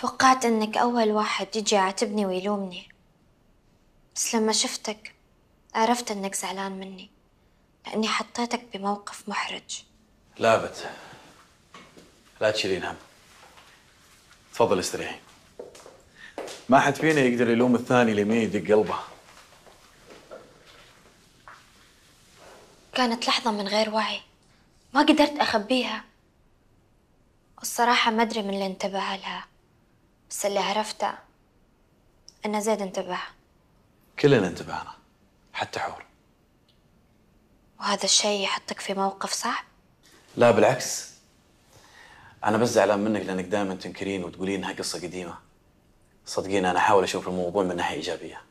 توقعت انك اول واحد يجي يعاتبني ويلومني بس لما شفتك عرفت انك زعلان مني لاني حطيتك بموقف محرج لا ابد لا تشيلين هم تفضل استريحي ما حد فينا يقدر يلوم الثاني لمين يدق قلبه كانت لحظة من غير وعي ما قدرت أخبيها والصراحة ما أدري من اللي انتبه لها بس اللي عرفته أن زيد انتبه كلنا انتبهنا حتى حور وهذا الشيء يحطك في موقف صعب؟ لا بالعكس أنا بس زعلان منك لأنك دائما تنكرين وتقولين إنها قصة قديمة صدقيني أنا أحاول أشوف الموضوع من ناحية إيجابية